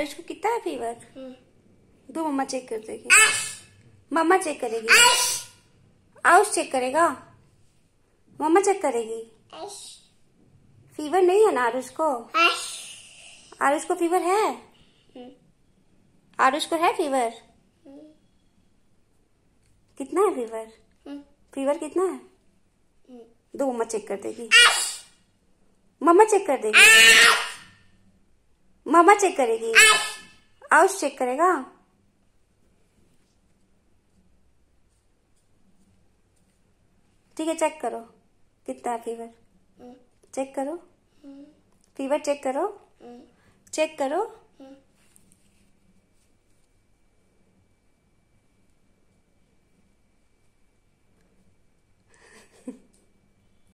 हर्ष को कितना है फीवर हम्म। दो मम्मा चेक कर देगी मम्मा चेक करेगी आयुष चेक करेगा मम्मा चेक करेगी फीवर नहीं है ना आरुष को आरुष को फीवर है हम्म। आरुष को है फीवर हम्म। कितना है फीवर फीवर कितना है दो मम्मा चेक कर देगी मम्मा चेक कर देगी मामा चेक करेगी आउस चेक करेगा ठीक है चेक करो कितना है फीवर चेक हम्म। करो फीवर हम्म। चेक करो चेक हम्म। करो